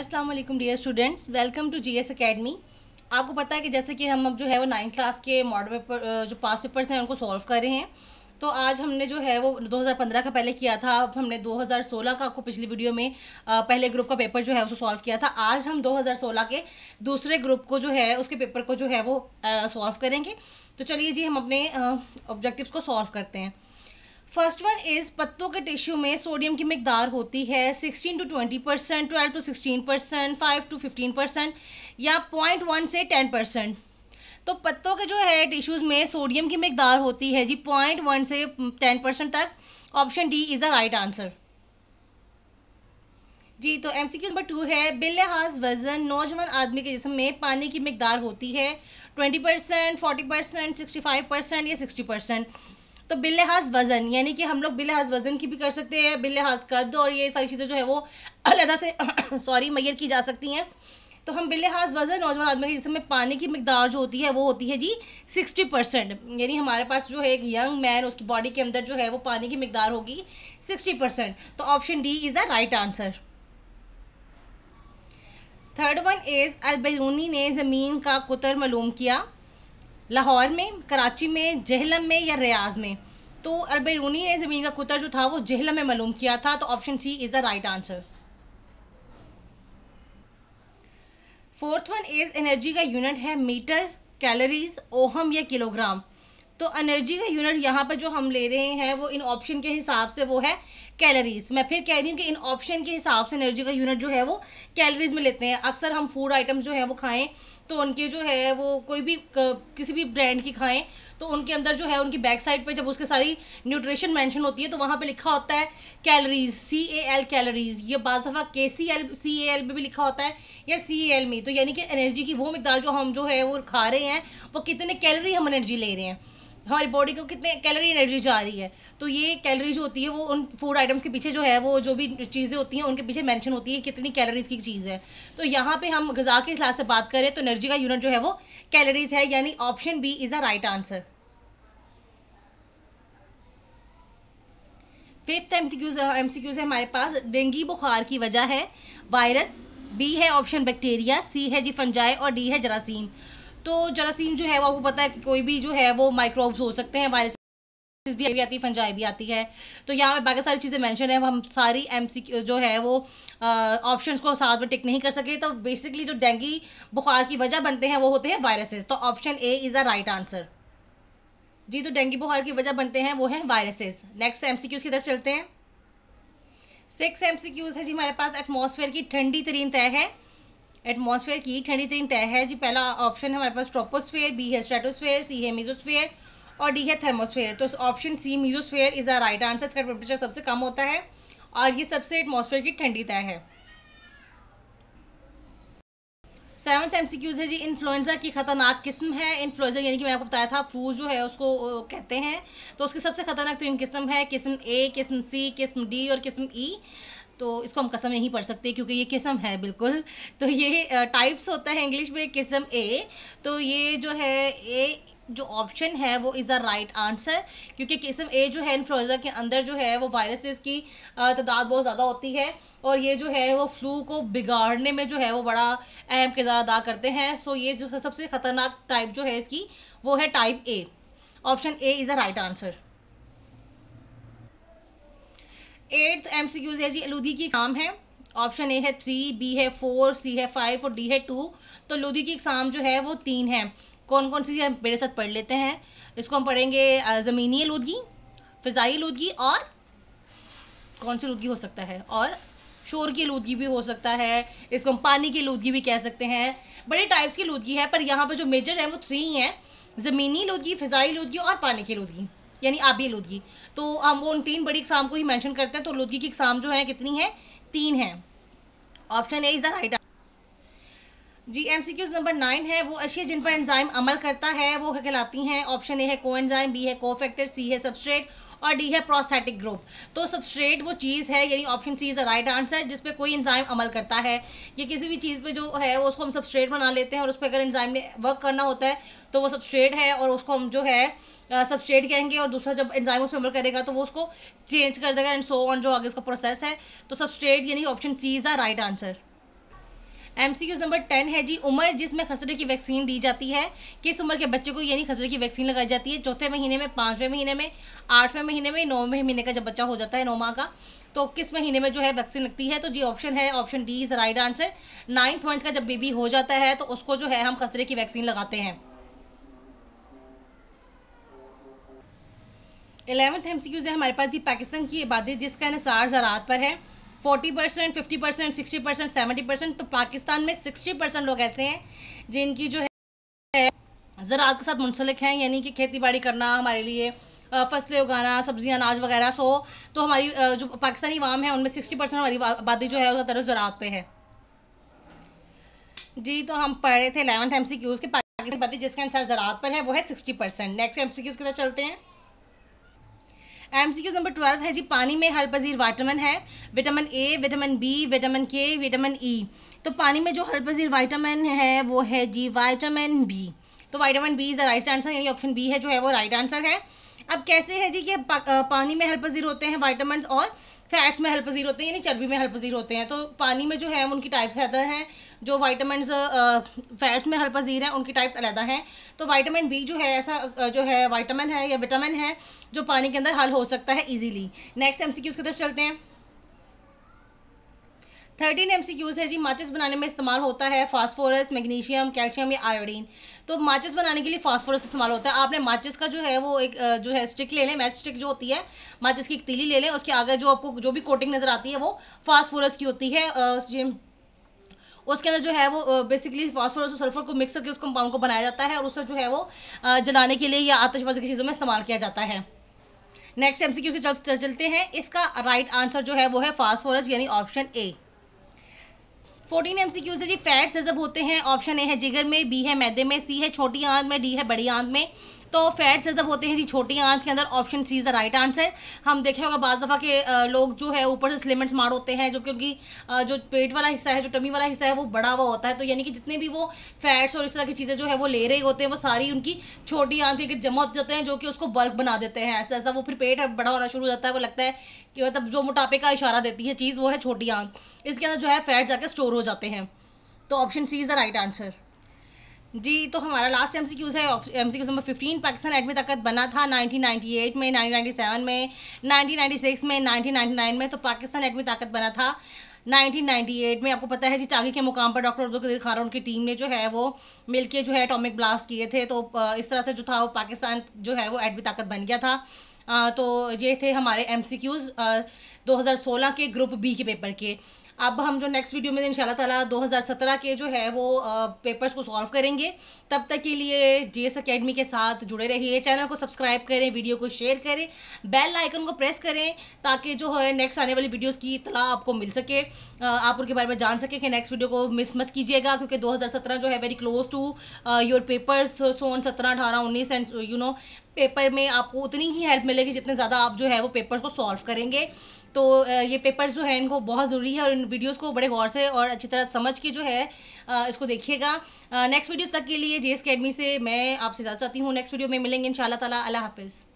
अस्सलाम वालेकुम dear students welcome to GS academy आपको पता है कि जैसे कि हम अब जो है वो नाइन्थ क्लास के मॉडल पेपर जो पास पेपर्स हैं उनको सॉल्व कर रहे हैं तो आज हमने जो है वो 2015 का पहले किया था अब हमने 2016 का आपको पिछली वीडियो में पहले ग्रुप का पेपर जो है उसको सॉल्व किया था आज हम 2016 के दूसरे ग्रुप को जो है उसके पेपर को जो है वो सॉल्व करेंगे तो चलिए जी हम अपने ऑब्जेक्टिव्स को सॉल्व करते हैं फर्स्ट वन इज़ पत्तों के टिश्यू में सोडियम की मकदार होती है sixteen to twenty percent twelve to sixteen percent five to fifteen percent या पॉइंट वन से टेन परसेंट तो पत्तों के जो है टिश्यूज़ में सोडियम की मकदार होती है जी पॉइंट वन से टेन परसेंट तक option D is the right answer जी तो M C Q number two है बिलहाज वज़न नौजवान आदमी के जिसम में पानी की मकदार होती है twenty percent forty percent sixty five percent या सिक्सटी परसेंट तो बिलहाज वज़न यानी कि हम लोग बिलहाज वज़न की भी कर सकते हैं बिलहाज कद और ये सारी चीज़ें जो है वो अलहदा से सॉरी मैयर की जा सकती हैं तो हम बिलहाज वज़न नौजवान आदमी के जिसमें पानी की मकदार जो होती है वो होती है जी सिक्सटी परसेंट यानी हमारे पास जो है एक यंग मैन उसकी बॉडी के अंदर जो है वो पानी की मकदार होगी सिक्सटी परसेंट तो option D is the right answer third one is Alberuni ने ज़मीन का कुतर मालूम किया लाहौर में कराची में जहलम में या रियाज में तो अलबरूनी ने ज़मीन का कुत्ता जो था वो जहलम में मालूम किया था तो option C is the right answer fourth one is energy का यूनिट है मीटर कैलोरीज ओहम या किलोग्राम तो एनर्जी का यूनिट यहाँ पर जो हम ले रहे हैं वो इन ऑप्शन के हिसाब से वो है कैलोरीज मैं फिर कह रही हूँ कि इन ऑप्शन के हिसाब से एनर्जी का यूनिट जो है वो कैलोरीज में लेते हैं अक्सर हम फूड आइटम्स जो है वो खाएं तो उनके जो है वो कोई भी किसी भी ब्रांड की खाएं तो उनके अंदर जो है उनकी बैक साइड पे जब उसके सारी न्यूट्रिशन मेंशन होती है तो वहाँ पे लिखा होता है calories C A L calories ये बाज दफ़ा के C L C A L में भी लिखा होता है या सी ए एल में तो यानी कि एनर्जी की वो मकदार जो हम जो है वो खा रहे हैं वो कितने कैलोरी हम एनर्जी ले रहे हैं हमारी बॉडी को कितने कैलोरी एनर्जी जा रही है तो ये कैलोरीज होती है वो उन फूड आइटम्स के पीछे जो है वो जो भी चीज़ें होती हैं उनके पीछे मेंशन होती है कितनी कैलोरीज की चीज़ है तो यहाँ पे हम गज़ा के हिसाब से बात करें तो एनर्जी का यूनिट जो है वो कैलोरीज है यानी option B is the right answer fifth M C Qs है हमारे पास डेंगी बुखार की वजह है वायरस बी है ऑप्शन बैक्टीरिया सी है जी फंजाई और डी है जरासीम तो जरासीम जो है वो आपको पता है कोई भी जो है वो माइक्रोब्स हो सकते हैं वायरस भी आती है फंजाई भी आती है तो यहाँ पे बाकी सारी चीज़ें मेंशन है हम सारी एम जो है वो ऑप्शंस को साथ में टिक नहीं कर सके तो बेसिकली जो डेंगू बुखार की वजह बनते हैं वो होते हैं वायरसेस तो option A is the right answer जी तो डेंगू बुखार की वजह बनते हैं वो हैं वायरसेस नेक्स्ट एम की तरफ चलते हैं सिक्स एम है जी हमारे पास एटमोसफेयर की ठंडी तरीन तय है एटमॉस्फेयर की ठंडी तरीन तय है जी पहला ऑप्शन हमारे पास ट्रोपोस्फेयर बी है स्ट्रेटोस्फेयर सी है मीजोस्फेयर और डी है थर्मोस्फेयर तो option C mesosphere is a right answer इसका टेम्परेचर सबसे कम होता है और ये सबसे एटमॉस्फेयर की ठंडी तय है सेवन्थ एम है जी इन्फ्लुएंजा की ख़तरनाक किस्म है इन्फ्लुएंजा यानी कि मैंने आपको बताया था फ्लू जो है उसको कहते हैं तो उसकी सबसे ख़तरनाक तीन किस्म है किस्म ए किस्म सी किस्म डी और किस्म ई e. तो इसको हम कसम नहीं पढ़ सकते क्योंकि ये किस्म है बिल्कुल तो ये टाइप्स होता है इंग्लिश में किस्म ए तो ये जो है ए जो ऑप्शन है वो इज़ द राइट आंसर क्योंकि किस्म ए जो है इन्फ्लुएंजा के अंदर जो है वो वायरसेस की तादाद बहुत ज़्यादा होती है और ये जो है वो फ्लू को बिगाड़ने में जो है वो बड़ा अहम किरदार अदा करते हैं सो ये जो सबसे ख़तरनाक टाइप जो है इसकी वो है type A option A is the right answer eighth M C Qs है जी लोधी की एग्ज़ाम है ऑप्शन ए है थ्री बी है फोर सी है फाइव और डी है टू तो लोधी की एग्ज़ाम जो है वो तीन है कौन कौन सी है मेरे साथ पढ़ लेते हैं इसको हम पढ़ेंगे ज़मीनी आलूदगी फ़ाई आलूदगी और कौन सी आलूदगी हो सकता है और शोर की आलूदगी भी हो सकता है इसको हम पानी की आलूदगी भी कह सकते हैं बड़े टाइप्स की आलूदगी है पर यहाँ पर जो मेजर है वो थ्री हैं ज़मीनी आलूदगी फ़ाई आलूदगी और पानी की आलूदगी यानी आबी आलूदगी तो हम वो उन तीन बड़ी इकसाम को ही मैंशन करते हैं तो आलूदगी की इकसाम जो है कितनी है तीन है option A is the right जी M C Qs number nine है वो अशिया जिन पर एंजाइम अमल करता है वो कहलाती हैं ऑप्शन ए है को एंजाइम बी है को फैक्टर सी है सबस्ट्रेट और डी है प्रोस्थेटिक ग्रुप तो सबस्ट्रेट वो चीज़ है यानी option C is the right answer जिस पर कोई इंजाइम अमल करता है या किसी भी चीज़ पर जो है उसको हम सबस्ट्रेट बना लेते हैं और उस पर अगर इंजाइम ने वर्क करना होता है तो वो सबस्ट्रेट है और उसको हम जो है सबस्ट्रेट कहेंगे और दूसरा जब एंजाइम उसमें अमल करेगा तो वो उसको चेंज कर देगा एंड सो ऑन जो आगे उसका प्रोसेस है तो सबस्ट्रेट यानी option C is the right answer MCQs number ten है जी उम्र जिसमें खसरे की वैक्सीन दी जाती है किस उम्र के बच्चे को यानी खसरे की वैक्सीन लगाई जाती है चौथे महीने में पाँचवें महीने में आठवें महीने में नौवें महीने का जब बच्चा हो जाता है नौ माह का तो किस महीने में जो है वैक्सीन लगती है तो जी ऑप्शन है option D is right answer ninth month का जब बेबी हो जाता है तो उसको जो है हम खसरे की वैक्सीन लगाते हैं एलेवंथ एम सी है हमारे पास जी पाकिस्तान की आबादी जिसका इसार ज़रात पर है forty percent fifty percent sixty percent seventy percent तो पाकिस्तान में सिक्सटी परसेंट लोग ऐसे हैं जिनकी जो है ज़रात के साथ मुंसलिक हैं यानी कि खेती बाड़ी करना हमारे लिए फसलें उगाना सब्ज़ियाँ अनाज वगैरह सो तो हमारी जो पाकिस्तानी वाम है उनमें सिक्सटी परसेंट हमारी आबादी जो है उसका तरह ज़रात पर है जी तो हम पढ़ रहे थे एलेवंथ एम सी क्यूज़ के पाकिस्तान जिसके अनुसार ज़रात पर है वो है sixty percent next M C Qs की तरफ चलते हैं एमसीक्यूज नंबर ट्वेल्व है जी पानी में हल पजीर वाइटामिन है vitamin A vitamin B vitamin K vitamin E तो पानी में जो हल पजीर वाइटामिन है वो है जी वाइटामिन बी तो vitamin B is the right answer यानी ऑप्शन बी है जो है वो राइट आंसर है अब कैसे है जी कि पानी में हल पजीर होते हैं वाइटामिन और फैट्स में हेल्प पजीर होते हैं यानी चर्बी में हेल्प पजीर होते हैं तो पानी में जो है उनकी टाइप्स अलहदा हैं जो वाइटामिन फैट्स में हेल्प पजीर हैं उनकी टाइप्स अलहदा हैं तो वाइटामिन बी जो है ऐसा जो है वाइटामिन है या विटामिन है जो पानी के अंदर हल हो सकता है ईजीली नेक्स्ट एम सी की उसकी तरफ चलते हैं थर्टीन एम है जी माचिस बनाने में इस्तेमाल होता है फास्फोरस मैग्नीशियम कैल्शियम या आयोडीन तो माचिस बनाने के लिए फास्फोरस इस्तेमाल होता है आपने माचिस का जो है वो एक जो है स्टिक ले लें मैच स्टिक जो होती है माचिस की एक तीली ले लें उसके आगे जो आपको जो भी कोटिंग नज़र आती है वो फास्फोरस की होती है उसके अंदर जो है वो बेसिकली फॉस्फोरस और सल्फर को मिक्स करके उस कंपाउंड को बनाया जाता है और उससे जो है वो जलाने के लिए या आतिशबाजी की चीज़ों में इस्तेमाल किया जाता है नेक्स्ट एमसीक्यू की चलते हैं इसका राइट आंसर जो है वो है फास्फोरस यानी option A fourteen M C है जी फैट्स जब होते हैं ऑप्शन ए है जिगर में बी है मैदे में सी है छोटी आंत में डी है बड़ी आंत में तो फैट्स जब होते हैं जी छोटी आंत के अंदर option C is the right answer हम देखें होगा बाज़ दफ़ा के लोग जो है ऊपर से स्लिमेंट्स मार होते हैं जो कि उनकी जो पेट वाला हिस्सा है जो टमी वाला हिस्सा है वो बड़ा हुआ होता है तो यानी कि जितने भी वो फैट्स और इस तरह की चीज़ें जो है वो ले रहे होते हैं वो सारी उनकी छोटी आंत के जमा होते जाते हैं जो कि उसको बर्क बना देते हैं ऐसा ऐसा वो फिर पेट बड़ा होना शुरू हो जाता है वो लगता है कि मतलब जो मोटापे का इशारा देती है चीज़ वो है छोटी आंत इसके अंदर जो है फैट जाकर स्टोर हो जाते हैं तो option C is the right answer जी तो हमारा लास्ट एम सी क्यूज़ है M C Qs number fifteen Pakistan एडमी ताकत बना था नाइनटीन नाइन्टी एट में नाइनटीन नाइन्टी सेवन में नाइनटीन नाइन्टी सिक्स में नाइनटीन नाइन्टी नाइन में तो पाकिस्तान एटमी ताकत बना था 1998 में आपको पता है जी चागी के मुकाम पर डॉक्टर अब्दुल कदीर खान उनकी टीम ने जो है वो मिल के जो है एटॉमिक ब्लास्ट किए थे तो इस तरह से जो था वो पाकिस्तान जो है वो एडमी ताकत बन गया था तो ये थे हमारे एम सी क्यूज़ दो हज़ार सोलह के ग्रुप बी के पेपर के अब हम जो नेक्स्ट वीडियो में दो हज़ार सत्रह के जो है वो पेपर्स को सॉल्व करेंगे तब तक के लिए एस अकेडमी के साथ जुड़े रहिए चैनल को सब्सक्राइब करें वीडियो को शेयर करें बेल आइकन को प्रेस करें ताकि जो है नेक्स्ट आने वाली वीडियोज़ की इतला आपको मिल सके आप उनके बारे में जान सकें कि नेक्स्ट वीडियो को मिस मत कीजिएगा क्योंकि दो जो है very close to your papers सोन सत्रह अठारह उन्नीस एंड यू नो पेपर में आपको उतनी ही हेल्प मिलेगी जितने ज़्यादा आप जो है वो पेपर को सॉल्व करेंगे तो ये पेपर्स जो है इनको बहुत ज़रूरी है और इन वीडियोस को बड़े गौर से और अच्छी तरह समझ के जो है इसको देखिएगा नेक्स्ट वीडियोस तक के लिए जे एस से मैं आपसे ज़्यादा चाहती हूँ नेक्स्ट वीडियो में मिलेंगे इन शाला तला हाफिज़